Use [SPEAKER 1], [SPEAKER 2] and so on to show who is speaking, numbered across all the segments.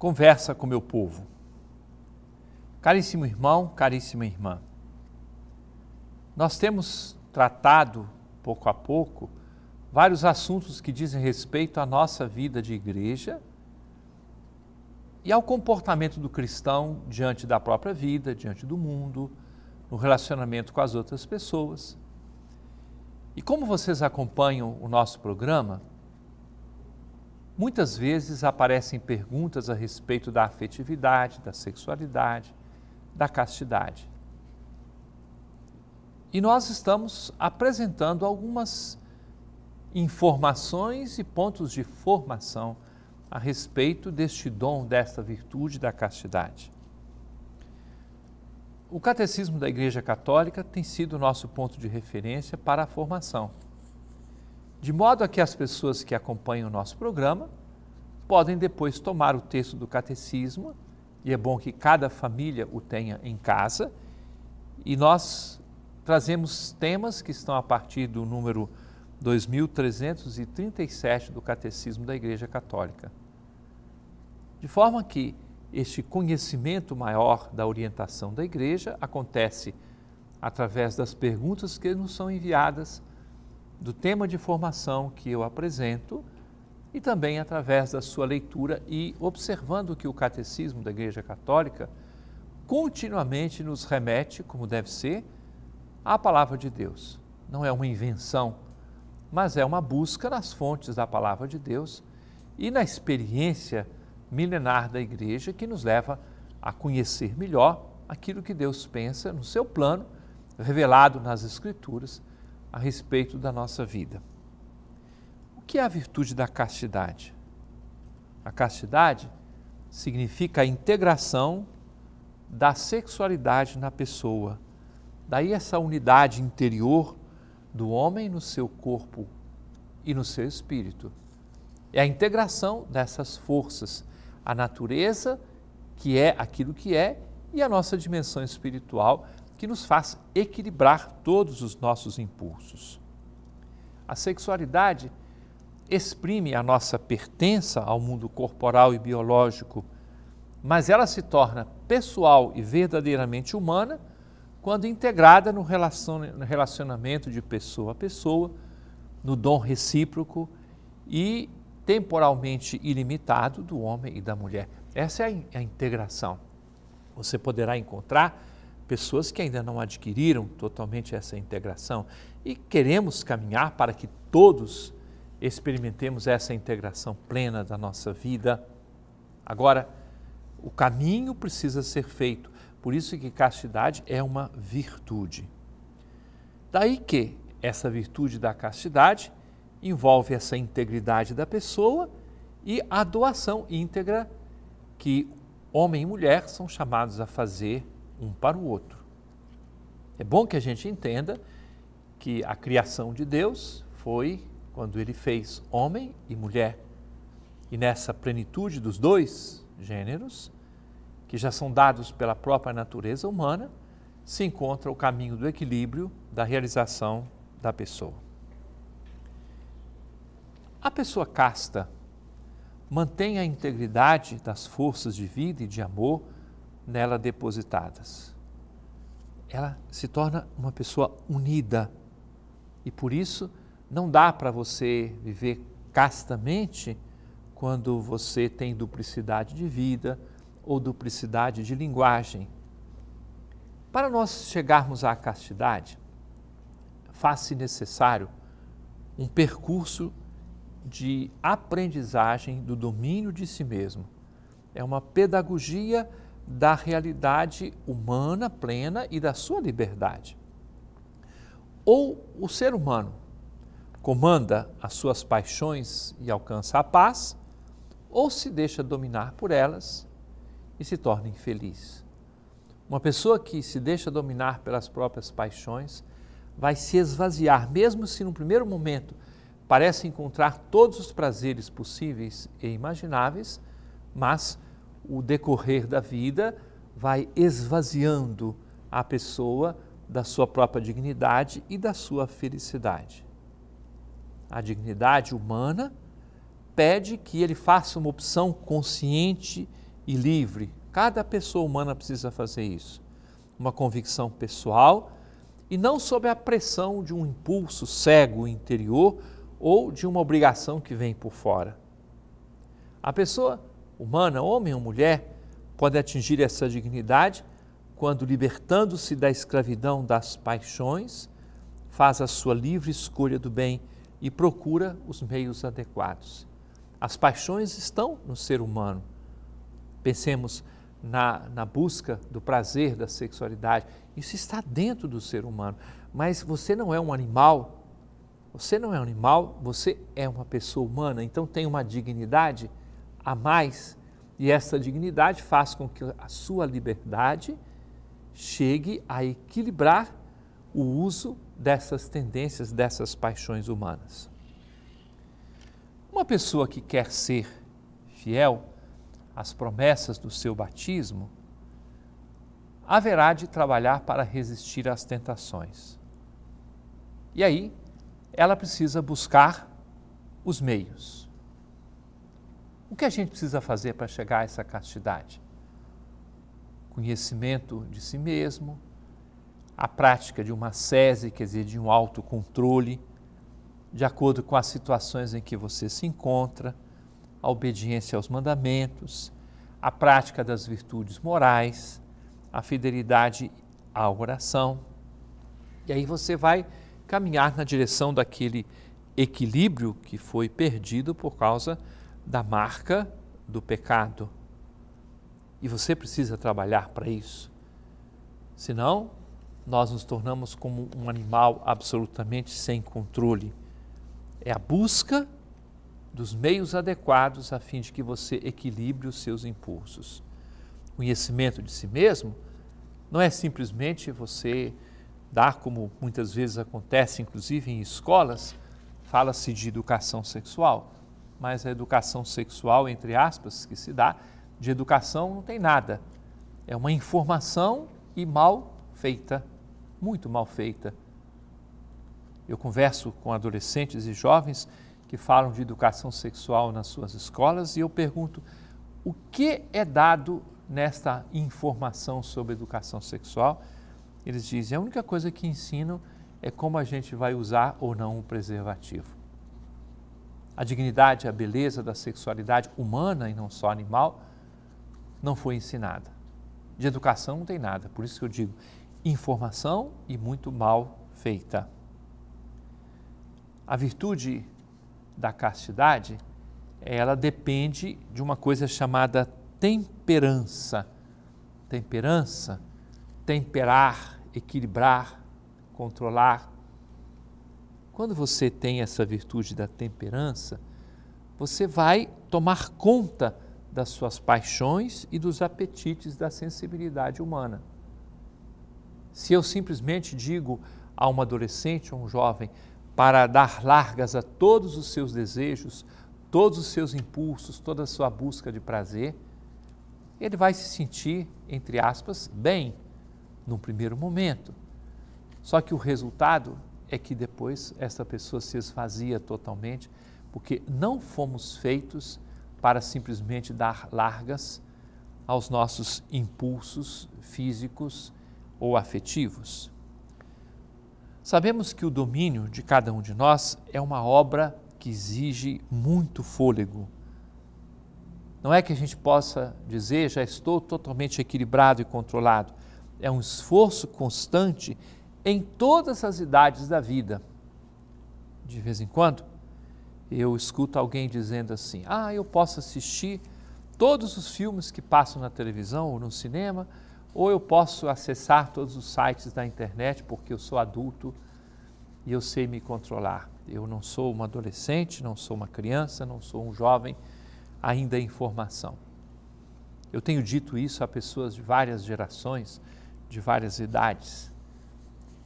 [SPEAKER 1] conversa com meu povo. Caríssimo irmão, caríssima irmã, nós temos tratado, pouco a pouco, vários assuntos que dizem respeito à nossa vida de igreja e ao comportamento do cristão diante da própria vida, diante do mundo, no relacionamento com as outras pessoas. E como vocês acompanham o nosso programa, Muitas vezes aparecem perguntas a respeito da afetividade, da sexualidade, da castidade. E nós estamos apresentando algumas informações e pontos de formação a respeito deste dom, desta virtude da castidade. O Catecismo da Igreja Católica tem sido nosso ponto de referência para a formação de modo a que as pessoas que acompanham o nosso programa podem depois tomar o texto do catecismo, e é bom que cada família o tenha em casa, e nós trazemos temas que estão a partir do número 2337 do Catecismo da Igreja Católica. De forma que este conhecimento maior da orientação da Igreja acontece através das perguntas que nos são enviadas do tema de formação que eu apresento e também através da sua leitura e observando que o Catecismo da Igreja Católica continuamente nos remete, como deve ser, à palavra de Deus. Não é uma invenção, mas é uma busca nas fontes da palavra de Deus e na experiência milenar da Igreja que nos leva a conhecer melhor aquilo que Deus pensa no seu plano, revelado nas Escrituras a respeito da nossa vida. O que é a virtude da castidade? A castidade significa a integração da sexualidade na pessoa. Daí essa unidade interior do homem no seu corpo e no seu espírito. É a integração dessas forças, a natureza, que é aquilo que é, e a nossa dimensão espiritual, que nos faz equilibrar todos os nossos impulsos. A sexualidade exprime a nossa pertença ao mundo corporal e biológico, mas ela se torna pessoal e verdadeiramente humana quando integrada no relacionamento de pessoa a pessoa, no dom recíproco e temporalmente ilimitado do homem e da mulher. Essa é a, integração. Você poderá encontrar pessoas que ainda não adquiriram totalmente essa integração e queremos caminhar para que todos experimentemos essa integração plena da nossa vida. Agora, o caminho precisa ser feito, por isso que castidade é uma virtude. Daí que essa virtude da castidade envolve essa integridade da pessoa e a doação íntegra que homem e mulher são chamados a fazer um para o outro. É bom que a gente entenda que a criação de Deus foi quando ele fez homem e mulher. E nessa plenitude dos dois gêneros, que já são dados pela própria natureza humana, se encontra o caminho do equilíbrio, da realização da pessoa. A pessoa casta mantém a integridade das forças de vida e de amor nela depositadas. Ela se torna uma pessoa unida e por isso não dá para você viver castamente quando você tem duplicidade de vida ou duplicidade de linguagem. Para nós chegarmos à castidade, faz-se necessário um percurso de aprendizagem do domínio de si mesmo. É uma pedagogia da realidade humana plena e da sua liberdade. Ou o ser humano comanda as suas paixões e alcança a paz, ou se deixa dominar por elas e se torna infeliz. Uma pessoa que se deixa dominar pelas próprias paixões vai se esvaziar, mesmo se no primeiro momento parece encontrar todos os prazeres possíveis e imagináveis, mas o decorrer da vida vai esvaziando a pessoa da sua própria dignidade e da sua felicidade. A dignidade humana pede que ele faça uma opção consciente e livre. Cada pessoa humana precisa fazer isso. Uma convicção pessoal e não sob a pressão de um impulso cego interior ou de uma obrigação que vem por fora. A pessoa humana, homem ou mulher, pode atingir essa dignidade quando, libertando-se da escravidão das paixões, faz a sua livre escolha do bem e procura os meios adequados. As paixões estão no ser humano. Pensemos na, na busca do prazer, da sexualidade. Isso está dentro do ser humano. Mas você não é um animal. Você não é um animal, você é uma pessoa humana, então tem uma dignidade a mais. E essa dignidade faz com que a sua liberdade chegue a equilibrar o uso dessas tendências, dessas paixões humanas. Uma pessoa que quer ser fiel às promessas do seu batismo, haverá de trabalhar para resistir às tentações. E aí, ela precisa buscar os meios. O que a gente precisa fazer para chegar a essa castidade? Conhecimento de si mesmo, a prática de uma sese, quer dizer, de um autocontrole, de acordo com as situações em que você se encontra, a obediência aos mandamentos, a prática das virtudes morais, a fidelidade à oração. E aí você vai caminhar na direção daquele equilíbrio que foi perdido por causa da marca do pecado. E você precisa trabalhar para isso. Senão, nós nos tornamos como um animal absolutamente sem controle. É a busca dos meios adequados a fim de que você equilibre os seus impulsos. O conhecimento de si mesmo não é simplesmente você dar, como muitas vezes acontece, inclusive em escolas, fala-se de educação sexual mas a educação sexual, entre aspas, que se dá, de educação não tem nada. É uma informação e mal feita, muito mal feita. Eu converso com adolescentes e jovens que falam de educação sexual nas suas escolas e eu pergunto o que é dado nesta informação sobre educação sexual. Eles dizem: a única coisa que ensino é como a gente vai usar ou não o preservativo a dignidade, a beleza da sexualidade humana e não só animal, não foi ensinada. De educação não tem nada, por isso que eu digo informação e muito mal feita. A virtude da castidade, ela depende de uma coisa chamada temperança. Temperança, temperar, equilibrar, controlar, quando você tem essa virtude da temperança, você vai tomar conta das suas paixões e dos apetites da sensibilidade humana. Se eu simplesmente digo a um adolescente ou um jovem para dar largas a todos os seus desejos, todos os seus impulsos, toda a sua busca de prazer, ele vai se sentir, entre aspas, bem num primeiro momento. Só que o resultado é que depois essa pessoa se esvazia totalmente, porque não fomos feitos para simplesmente dar largas aos nossos impulsos físicos ou afetivos. Sabemos que o domínio de cada um de nós é uma obra que exige muito fôlego. Não é que a gente possa dizer já estou totalmente equilibrado e controlado. É um esforço constante em todas as idades da vida. De vez em quando, eu escuto alguém dizendo assim: Ah, eu posso assistir todos os filmes que passam na televisão ou no cinema, ou eu posso acessar todos os sites da internet porque eu sou adulto e eu sei me controlar. Eu não sou uma adolescente, não sou uma criança, não sou um jovem ainda em formação. Eu tenho dito isso a pessoas de várias gerações, de várias idades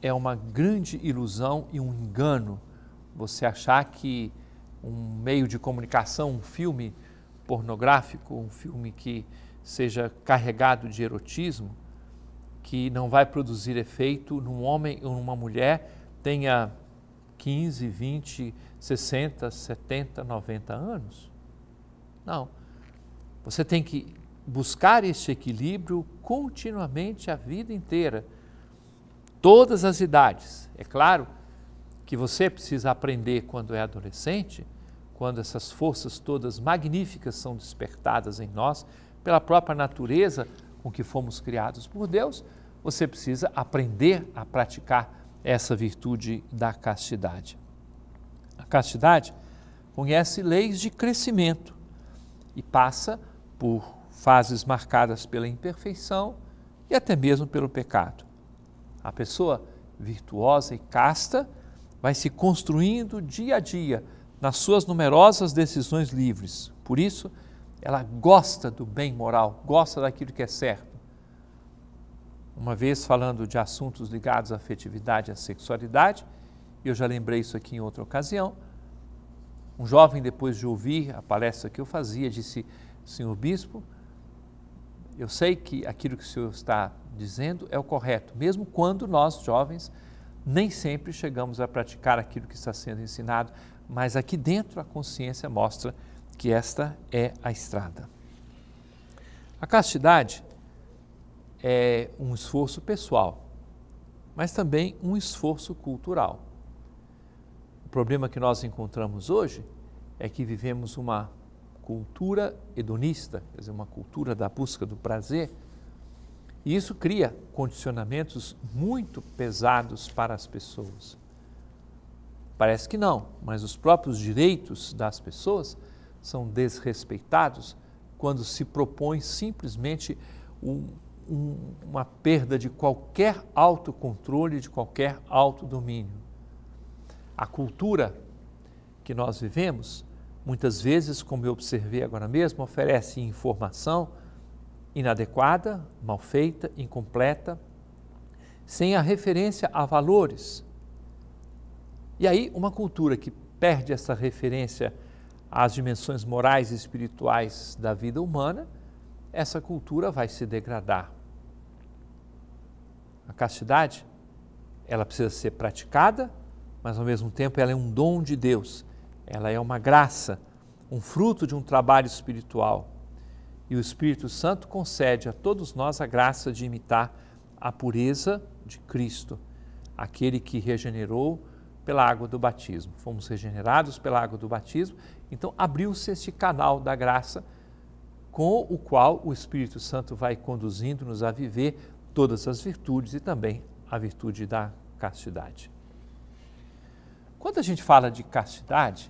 [SPEAKER 1] é uma grande ilusão e um engano você achar que um meio de comunicação, um filme pornográfico, um filme que seja carregado de erotismo, que não vai produzir efeito num homem ou numa mulher, tenha 15, 20, 60, 70, 90 anos. Não. Você tem que buscar esse equilíbrio continuamente a vida inteira todas as idades. É claro que você precisa aprender quando é adolescente, quando essas forças todas magníficas são despertadas em nós pela própria natureza com que fomos criados por Deus, você precisa aprender a praticar essa virtude da castidade. A castidade conhece leis de crescimento e passa por fases marcadas pela imperfeição e até mesmo pelo pecado. A pessoa virtuosa e casta vai se construindo dia a dia nas suas numerosas decisões livres. Por isso, ela gosta do bem moral, gosta daquilo que é certo. Uma vez falando de assuntos ligados à afetividade e à sexualidade, eu já lembrei isso aqui em outra ocasião. Um jovem, depois de ouvir a palestra que eu fazia, disse: Senhor Bispo, eu sei que aquilo que o senhor está dizendo é o correto, mesmo quando nós, jovens, nem sempre chegamos a praticar aquilo que está sendo ensinado, mas aqui dentro a consciência mostra que esta é a estrada. A castidade é um esforço pessoal, mas também um esforço cultural. O problema que nós encontramos hoje é que vivemos uma cultura hedonista, quer dizer, uma cultura da busca do prazer, e isso cria condicionamentos muito pesados para as pessoas. Parece que não, mas os próprios direitos das pessoas são desrespeitados quando se propõe simplesmente um, um, uma perda de qualquer autocontrole, de qualquer autodomínio. A cultura que nós vivemos muitas vezes, como eu observei agora mesmo, oferece informação inadequada, mal feita, incompleta, sem a referência a valores. E aí, uma cultura que perde essa referência às dimensões morais e espirituais da vida humana, essa cultura vai se degradar. A castidade, ela precisa ser praticada, mas ao mesmo tempo ela é um dom de Deus ela é uma graça, um fruto de um trabalho espiritual. E o Espírito Santo concede a todos nós a graça de imitar a pureza de Cristo, aquele que regenerou pela água do batismo. Fomos regenerados pela água do batismo, então abriu-se este canal da graça com o qual o Espírito Santo vai conduzindo-nos a viver todas as virtudes e também a virtude da castidade. Quando a gente fala de castidade,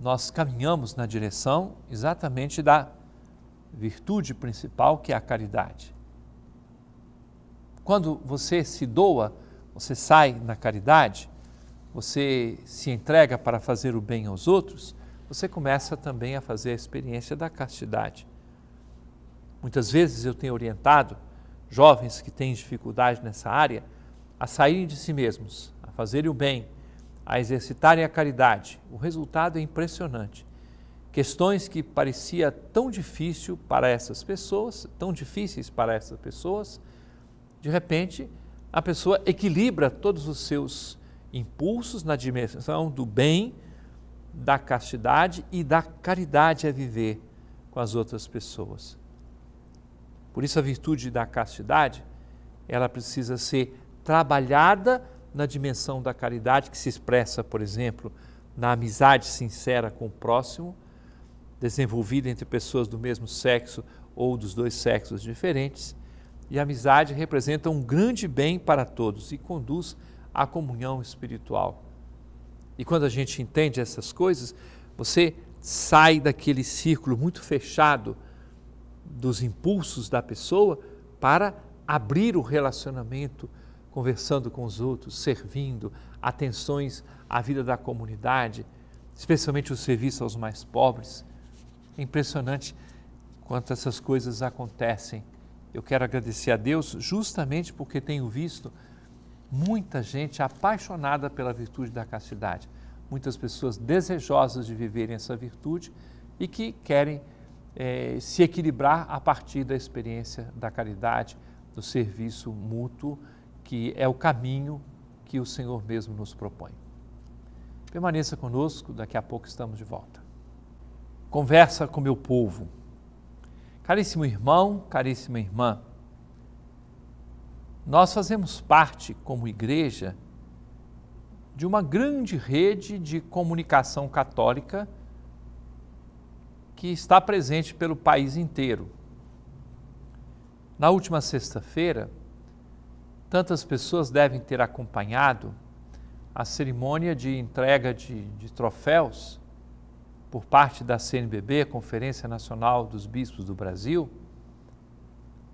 [SPEAKER 1] nós caminhamos na direção exatamente da virtude principal, que é a caridade. Quando você se doa, você sai na caridade, você se entrega para fazer o bem aos outros, você começa também a fazer a experiência da castidade. Muitas vezes eu tenho orientado jovens que têm dificuldade nessa área a saírem de si mesmos, a fazerem o bem, a exercitarem a caridade. O resultado é impressionante. Questões que parecia tão difícil para essas pessoas, tão difíceis para essas pessoas, de repente a pessoa equilibra todos os seus impulsos na dimensão do bem, da castidade e da caridade a viver com as outras pessoas. Por isso a virtude da castidade, ela precisa ser trabalhada na dimensão da caridade, que se expressa, por exemplo, na amizade sincera com o próximo, desenvolvida entre pessoas do mesmo sexo ou dos dois sexos diferentes. E a amizade representa um grande bem para todos e conduz à comunhão espiritual. E quando a gente entende essas coisas, você sai daquele círculo muito fechado dos impulsos da pessoa para abrir o relacionamento conversando com os outros, servindo, atenções à vida da comunidade, especialmente o serviço aos mais pobres. É impressionante quanto essas coisas acontecem. Eu quero agradecer a Deus justamente porque tenho visto muita gente apaixonada pela virtude da castidade, muitas pessoas desejosas de viverem essa virtude e que querem eh, se equilibrar a partir da experiência da caridade, do serviço mútuo que é o caminho que o Senhor mesmo nos propõe. Permaneça conosco, daqui a pouco estamos de volta. Conversa com meu povo. Caríssimo irmão, caríssima irmã, nós fazemos parte, como igreja, de uma grande rede de comunicação católica que está presente pelo país inteiro. Na última sexta-feira, Tantas pessoas devem ter acompanhado a cerimônia de entrega de, de troféus por parte da CNBB, Conferência Nacional dos Bispos do Brasil,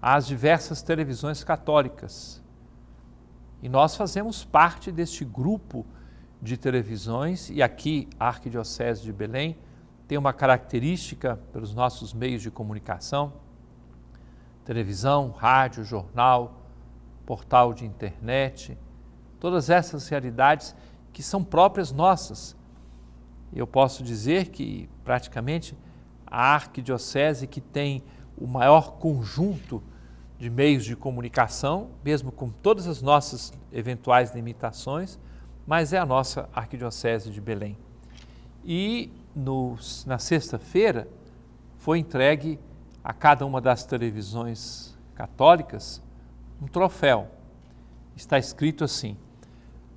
[SPEAKER 1] às diversas televisões católicas. E nós fazemos parte deste grupo de televisões, e aqui a Arquidiocese de Belém tem uma característica pelos nossos meios de comunicação: televisão, rádio, jornal, portal de internet, todas essas realidades que são próprias nossas. Eu posso dizer que praticamente a arquidiocese que tem o maior conjunto de meios de comunicação, mesmo com todas as nossas eventuais limitações, mas é a nossa arquidiocese de Belém. E no, na sexta-feira foi entregue a cada uma das televisões católicas um troféu. Está escrito assim: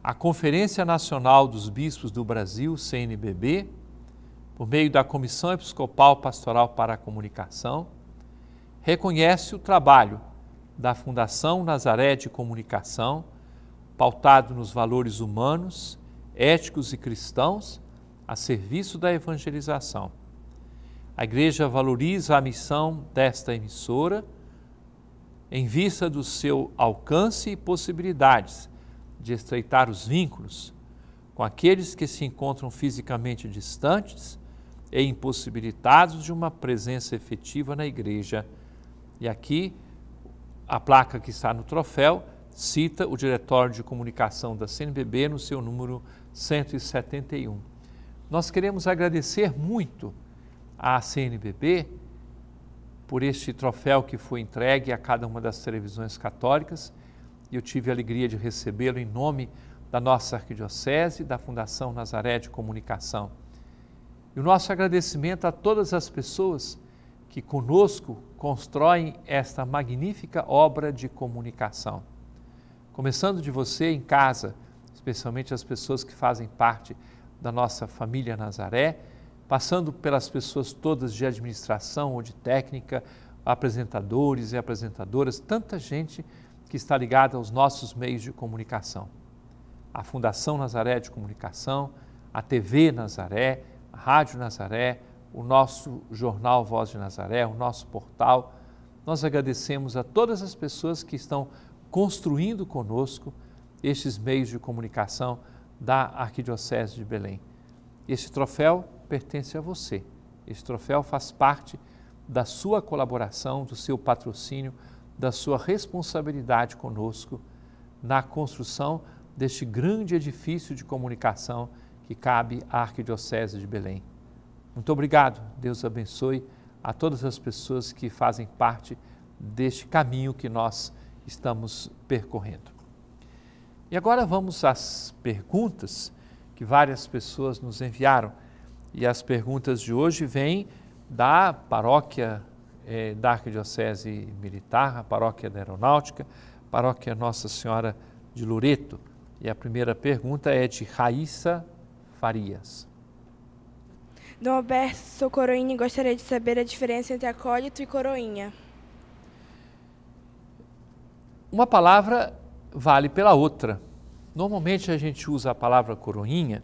[SPEAKER 1] A Conferência Nacional dos Bispos do Brasil, CNBB, por meio da Comissão Episcopal Pastoral para a Comunicação, reconhece o trabalho da Fundação Nazaré de Comunicação, pautado nos valores humanos, éticos e cristãos, a serviço da evangelização. A Igreja valoriza a missão desta emissora em vista do seu alcance e possibilidades de estreitar os vínculos com aqueles que se encontram fisicamente distantes e impossibilitados de uma presença efetiva na igreja. E aqui, a placa que está no troféu cita o Diretório de Comunicação da CNBB no seu número 171. Nós queremos agradecer muito à CNBB por este troféu que foi entregue a cada uma das televisões católicas. Eu tive a alegria de recebê-lo em nome da nossa arquidiocese, da Fundação Nazaré de Comunicação. E o nosso agradecimento a todas as pessoas que conosco constroem esta magnífica obra de comunicação. Começando de você em casa, especialmente as pessoas que fazem parte da nossa família Nazaré, passando pelas pessoas todas de administração ou de técnica, apresentadores e apresentadoras, tanta gente que está ligada aos nossos meios de comunicação. A Fundação Nazaré de Comunicação, a TV Nazaré, a Rádio Nazaré, o nosso jornal Voz de Nazaré, o nosso portal. Nós agradecemos a todas as pessoas que estão construindo conosco estes meios de comunicação da Arquidiocese de Belém. Este troféu pertence a você. Esse troféu faz parte da sua colaboração, do seu patrocínio, da sua responsabilidade conosco na construção deste grande edifício de comunicação que cabe à Arquidiocese de Belém. Muito obrigado. Deus abençoe a todas as pessoas que fazem parte deste caminho que nós estamos percorrendo. E agora vamos às perguntas que várias pessoas nos enviaram. E as perguntas de hoje vêm da paróquia eh, da Arquidiocese Militar, a paróquia da Aeronáutica, paróquia Nossa Senhora de Loreto. E a primeira pergunta é de Raíssa Farias. Dom Alberto, sou coroinha e gostaria de saber a diferença entre acólito e coroinha. Uma palavra vale pela outra. Normalmente a gente usa a palavra coroinha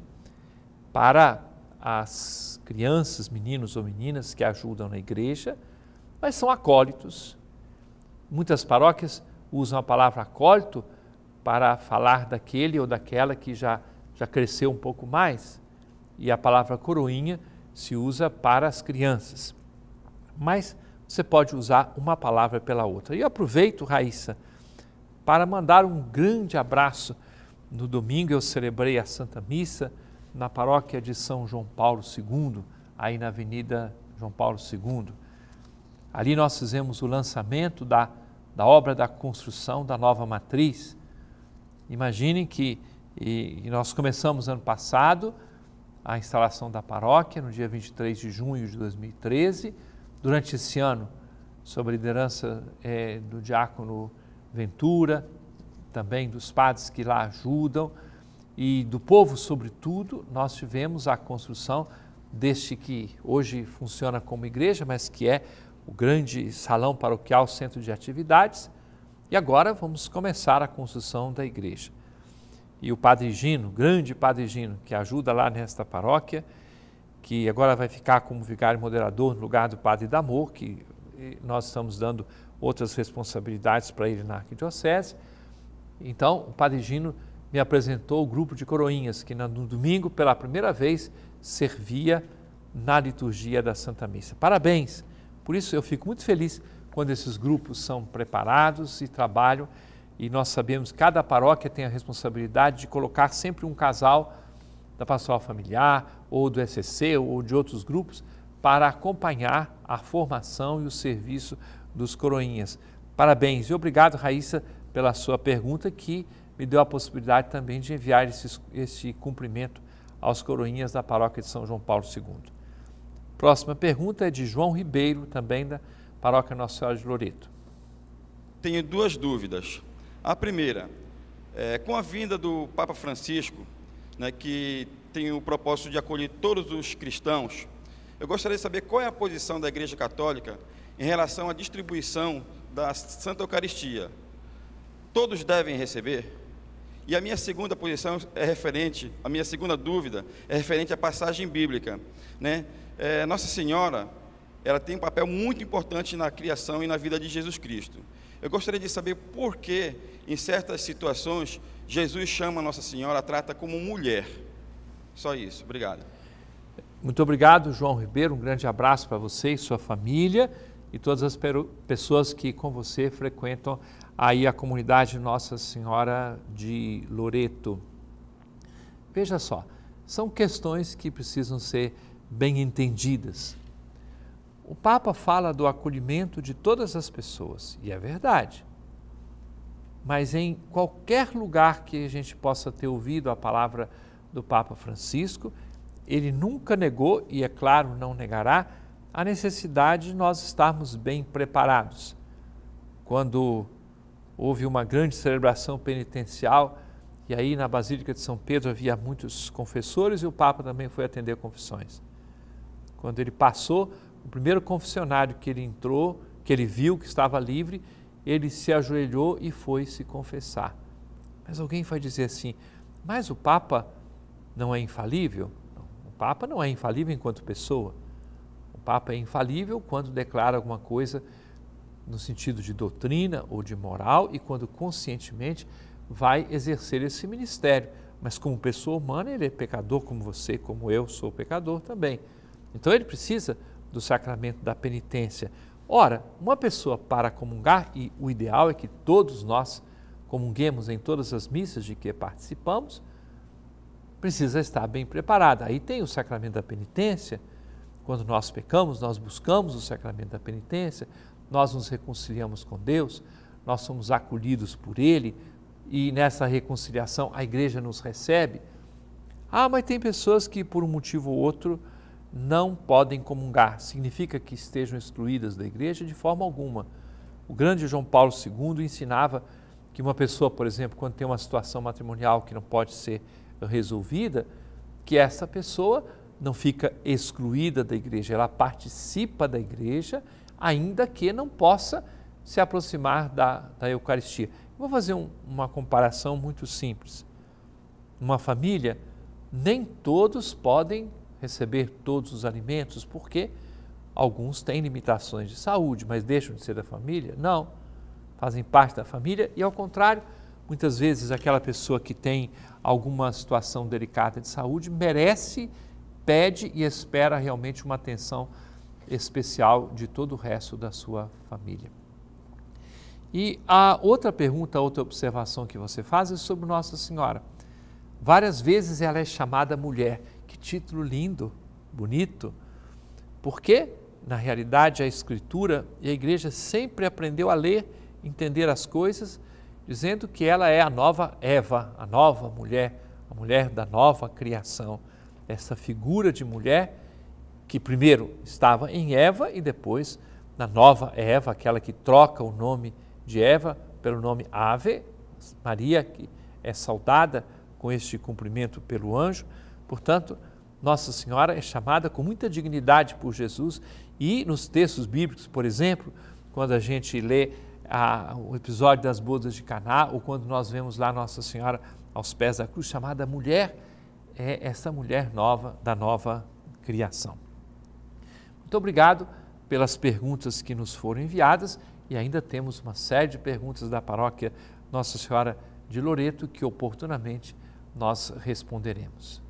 [SPEAKER 1] para as crianças, meninos ou meninas que ajudam na igreja, mas são acólitos. Muitas paróquias usam a palavra acólito para falar daquele ou daquela que já, já cresceu um pouco mais. E a palavra coroinha se usa para as crianças. Mas você pode usar uma palavra pela outra. E eu aproveito, Raíssa, para mandar um grande abraço. No domingo eu celebrei a Santa Missa na paróquia de São João Paulo II, aí na Avenida João Paulo II. Ali nós fizemos o lançamento da, da obra da construção da nova matriz. Imaginem que e, e nós começamos ano passado a instalação da paróquia, no dia 23 de junho de 2013. Durante esse ano, sob a liderança é, do diácono Ventura, também dos padres que lá ajudam, e do povo, sobretudo, nós tivemos a construção deste que hoje funciona como igreja, mas que é o grande salão paroquial, centro de atividades. E agora vamos começar a construção da igreja. E o Padre Gino, grande Padre Gino, que ajuda lá nesta paróquia, que agora vai ficar como vigário moderador no lugar do Padre Damor, que eh, nós estamos dando outras responsabilidades para ele na arquidiocese. Então, o Padre Gino me apresentou o grupo de coroinhas que no domingo, pela primeira vez, servia na liturgia da Santa Missa. Parabéns! Por isso eu fico muito feliz quando esses grupos são preparados e trabalham, e nós sabemos que cada paróquia tem a responsabilidade de colocar sempre um casal da pastoral familiar, ou do SCC, ou de outros grupos, para acompanhar a formação e o serviço dos coroinhas. Parabéns e obrigado, Raíssa, pela sua pergunta que me deu a possibilidade também de enviar esse, esse cumprimento aos coroinhas da paróquia de São João Paulo II. Próxima pergunta é de João Ribeiro, também da paróquia Nossa Senhora de Loreto. Tenho duas dúvidas. A primeira, é, com a vinda do Papa Francisco, né, que tem o propósito de acolher todos os cristãos, eu gostaria de saber qual é a posição da Igreja Católica em relação à distribuição da Santa Eucaristia. Todos devem receber? E a minha segunda posição é referente, a minha segunda dúvida é referente à passagem bíblica. Né? É, Nossa Senhora, ela tem um papel muito importante na criação e na vida de Jesus Cristo. Eu gostaria de saber por que, em certas situações, Jesus chama Nossa Senhora, a trata como mulher. Só isso, obrigado. Muito obrigado, João Ribeiro. Um grande abraço para você e sua família e todas as pessoas que com você frequentam aí a comunidade Nossa Senhora de Loreto. Veja só, são questões que precisam ser bem entendidas. O Papa fala do acolhimento de todas as pessoas, e é verdade. Mas em qualquer lugar que a gente possa ter ouvido a palavra do Papa Francisco, ele nunca negou, e é claro, não negará, a necessidade de nós estarmos bem preparados. Quando houve uma grande celebração penitencial, e aí na Basílica de São Pedro havia muitos confessores e o Papa também foi atender confissões. Quando ele passou, o primeiro confessionário que ele entrou, que ele viu que estava livre, ele se ajoelhou e foi se confessar. Mas alguém vai dizer assim: mas o Papa não é infalível? o Papa não é infalível enquanto pessoa. Papa é infalível quando declara alguma coisa no sentido de doutrina ou de moral e quando conscientemente vai exercer esse ministério. Mas como pessoa humana, ele é pecador como você, como eu sou pecador também. Então ele precisa do sacramento da penitência. Ora, uma pessoa para comungar, e o ideal é que todos nós comunguemos em todas as missas de que participamos, precisa estar bem preparada. Aí tem o sacramento da penitência, quando nós pecamos, nós buscamos o sacramento da penitência, nós nos reconciliamos com Deus, nós somos acolhidos por Ele e nessa reconciliação a igreja nos recebe. Ah, mas tem pessoas que por um motivo ou outro não podem comungar. Significa que estejam excluídas da igreja de forma alguma. O grande João Paulo II ensinava que uma pessoa, por exemplo, quando tem uma situação matrimonial que não pode ser resolvida, que essa pessoa não fica excluída da igreja, ela participa da igreja, ainda que não possa se aproximar da, da Eucaristia. Vou fazer um, uma comparação muito simples. Uma família, nem todos podem receber todos os alimentos, porque alguns têm limitações de saúde, mas deixam de ser da família? Não, fazem parte da família e, ao contrário, muitas vezes aquela pessoa que tem alguma situação delicada de saúde merece pede e espera realmente uma atenção especial de todo o resto da sua família. E a outra pergunta, outra observação que você faz é sobre Nossa Senhora. Várias vezes ela é chamada mulher. Que título lindo, bonito. Porque, na realidade, a Escritura e a Igreja sempre aprendeu a ler, entender as coisas, dizendo que ela é a nova Eva, a nova mulher, a mulher da nova criação essa figura de mulher que primeiro estava em Eva e depois na nova Eva, aquela que troca o nome de Eva pelo nome Ave, Maria, que é saudada com este cumprimento pelo anjo. Portanto, Nossa Senhora é chamada com muita dignidade por Jesus e nos textos bíblicos, por exemplo, quando a gente lê o episódio das bodas de Caná ou quando nós vemos lá Nossa Senhora aos pés da cruz chamada mulher, é essa mulher nova da nova criação. Muito obrigado pelas perguntas que nos foram enviadas e ainda temos uma série de perguntas da paróquia Nossa Senhora de Loreto que oportunamente nós responderemos.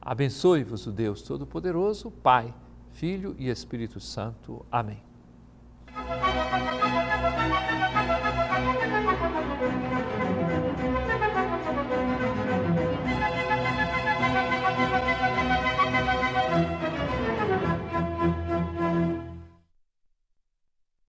[SPEAKER 1] Abençoe-vos o Deus Todo-Poderoso, Pai, Filho e Espírito Santo. Amém.